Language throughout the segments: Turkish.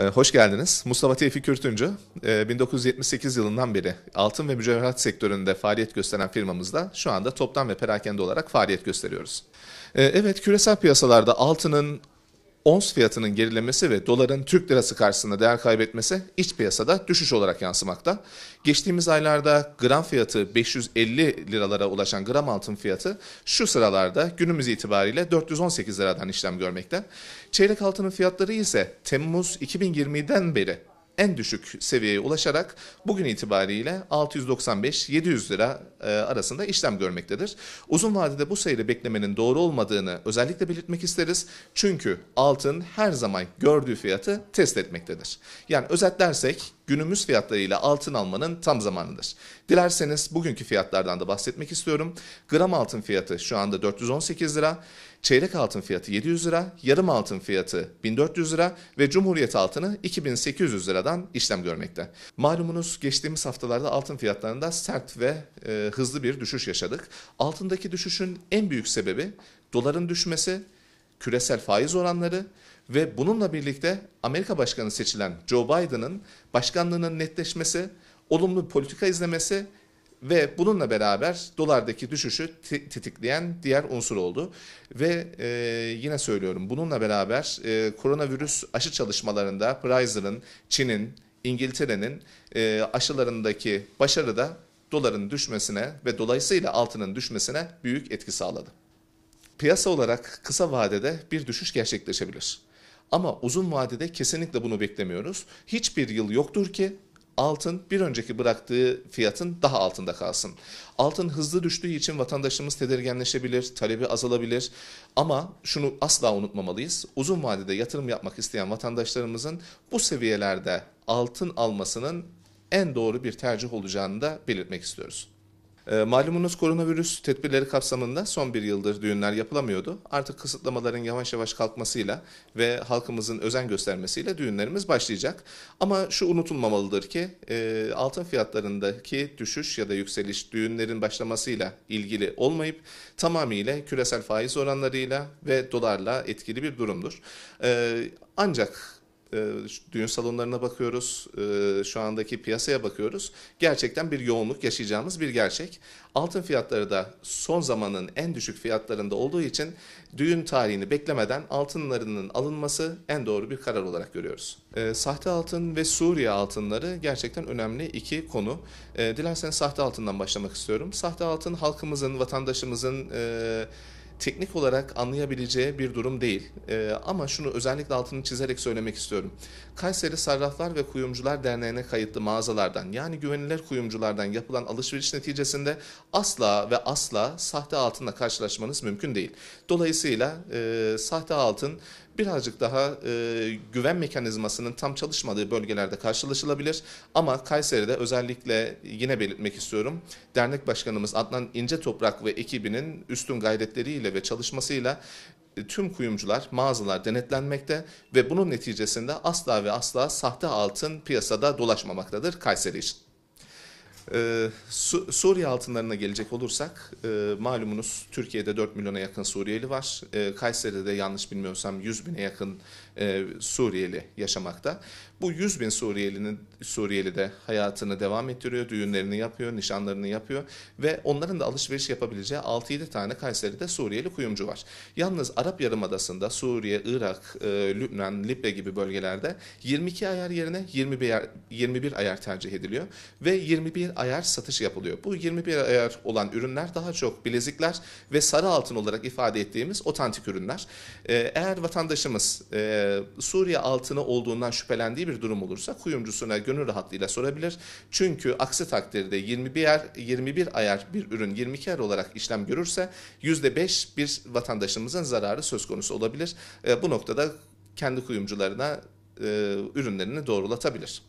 Ee, hoş geldiniz. Mustafa Tevfik Kürtüncü, 1978 ee, yılından beri altın ve mücevherat sektöründe faaliyet gösteren firmamızda şu anda toptan ve perakende olarak faaliyet gösteriyoruz. Ee, evet, küresel piyasalarda altının ons fiyatının gerilemesi ve doların Türk lirası karşısında değer kaybetmesi iç piyasada düşüş olarak yansımakta. Geçtiğimiz aylarda gram fiyatı 550 liralara ulaşan gram altın fiyatı şu sıralarda günümüz itibariyle 418 liradan işlem görmekte. Çeyrek altının fiyatları ise Temmuz 2020'den beri en düşük seviyeye ulaşarak bugün itibariyle 695-700 lira e, arasında işlem görmektedir. Uzun vadede bu seyri beklemenin doğru olmadığını özellikle belirtmek isteriz. Çünkü altın her zaman gördüğü fiyatı test etmektedir. Yani özetlersek günümüz fiyatlarıyla altın almanın tam zamanıdır. Dilerseniz bugünkü fiyatlardan da bahsetmek istiyorum. Gram altın fiyatı şu anda 418 lira, çeyrek altın fiyatı 700 lira, yarım altın fiyatı 1400 lira ve Cumhuriyet altını 2800 liradan işlem görmekte. Malumunuz geçtiğimiz haftalarda altın fiyatlarında sert ve e, hızlı bir düşüş yaşadık. Altındaki düşüşün en büyük sebebi doların düşmesi, küresel faiz oranları ve bununla birlikte Amerika Başkanı seçilen Joe Biden'ın başkanlığının netleşmesi, olumlu politika izlemesi ve bununla beraber dolardaki düşüşü tetikleyen diğer unsur oldu. Ve e, yine söylüyorum bununla beraber e, koronavirüs aşı çalışmalarında Pfizer'ın, Çin'in, İngiltere'nin e, aşılarındaki başarı da doların düşmesine ve dolayısıyla altının düşmesine büyük etki sağladı. Piyasa olarak kısa vadede bir düşüş gerçekleşebilir. Ama uzun vadede kesinlikle bunu beklemiyoruz. Hiçbir yıl yoktur ki altın bir önceki bıraktığı fiyatın daha altında kalsın. Altın hızlı düştüğü için vatandaşımız tedirginleşebilir, talebi azalabilir. Ama şunu asla unutmamalıyız. Uzun vadede yatırım yapmak isteyen vatandaşlarımızın bu seviyelerde altın almasının en doğru bir tercih olacağını da belirtmek istiyoruz. Ee, malumunuz koronavirüs tedbirleri kapsamında son bir yıldır düğünler yapılamıyordu. Artık kısıtlamaların yavaş yavaş kalkmasıyla ve halkımızın özen göstermesiyle düğünlerimiz başlayacak. Ama şu unutulmamalıdır ki e, altın fiyatlarındaki düşüş ya da yükseliş düğünlerin başlamasıyla ilgili olmayıp tamamıyla küresel faiz oranlarıyla ve dolarla etkili bir durumdur. E, ancak e, düğün salonlarına bakıyoruz, e, şu andaki piyasaya bakıyoruz. Gerçekten bir yoğunluk yaşayacağımız bir gerçek. Altın fiyatları da son zamanın en düşük fiyatlarında olduğu için düğün tarihini beklemeden altınlarının alınması en doğru bir karar olarak görüyoruz. E, sahte altın ve Suriye altınları gerçekten önemli iki konu. E, dilerseniz sahte altından başlamak istiyorum. Sahte altın halkımızın, vatandaşımızın... E, teknik olarak anlayabileceği bir durum değil. E, ama şunu özellikle altını çizerek söylemek istiyorum. Kayseri Sarraflar ve Kuyumcular Derneği'ne kayıtlı mağazalardan yani güvenilir kuyumculardan yapılan alışveriş neticesinde asla ve asla sahte altınla karşılaşmanız mümkün değil. Dolayısıyla e, sahte altın birazcık daha e, güven mekanizmasının tam çalışmadığı bölgelerde karşılaşılabilir. Ama Kayseri'de özellikle yine belirtmek istiyorum. Dernek Başkanımız Adnan İnce Toprak ve ekibinin üstün gayretleriyle ve çalışmasıyla e, tüm kuyumcular, mağazalar denetlenmekte ve bunun neticesinde asla ve asla sahte altın piyasada dolaşmamaktadır Kayseri için. Ee, Su Suriye altınlarına gelecek olursak e, malumunuz Türkiye'de 4 milyona yakın Suriyeli var. E, Kayseri'de de yanlış bilmiyorsam 100 bine yakın e, Suriyeli yaşamakta. Bu 100 bin Suriyelinin Suriyeli de hayatını devam ettiriyor, düğünlerini yapıyor, nişanlarını yapıyor ve onların da alışveriş yapabileceği 6-7 tane Kayseri'de Suriyeli kuyumcu var. Yalnız Arap Yarımadası'nda Suriye, Irak, e, Lübnan, Libya gibi bölgelerde 22 ayar yerine 21 ayar, 21 ayar tercih ediliyor ve 21 ayar satış yapılıyor. Bu 21 ayar olan ürünler daha çok bilezikler ve sarı altın olarak ifade ettiğimiz otantik ürünler. E, eğer vatandaşımız e, e, Suriye altını olduğundan şüphelendiği bir durum olursa kuyumcusuna gönül rahatlığıyla sorabilir. Çünkü aksi takdirde 21 ayar, 21 ayar bir ürün 22 ayar er olarak işlem görürse %5 bir vatandaşımızın zararı söz konusu olabilir. E, bu noktada kendi kuyumcularına e, ürünlerini doğrulatabilir.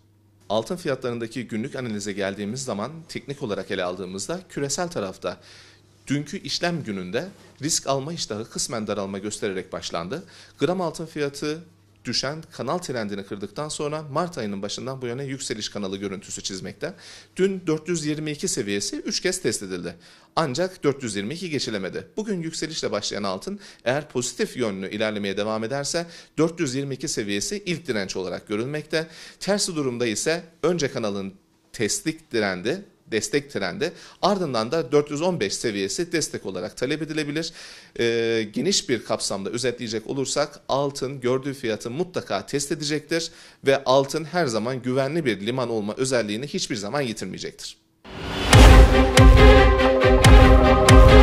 Altın fiyatlarındaki günlük analize geldiğimiz zaman teknik olarak ele aldığımızda küresel tarafta Dünkü işlem gününde risk alma iştahı kısmen daralma göstererek başlandı. Gram altın fiyatı düşen kanal trendini kırdıktan sonra Mart ayının başından bu yana yükseliş kanalı görüntüsü çizmekte. Dün 422 seviyesi 3 kez test edildi. Ancak 422 geçilemedi. Bugün yükselişle başlayan altın eğer pozitif yönlü ilerlemeye devam ederse 422 seviyesi ilk direnç olarak görülmekte. Tersi durumda ise önce kanalın testlik direndi destek trende ardından da 415 seviyesi destek olarak talep edilebilir. E, geniş bir kapsamda özetleyecek olursak altın gördüğü fiyatı mutlaka test edecektir ve altın her zaman güvenli bir liman olma özelliğini hiçbir zaman yitirmeyecektir. Müzik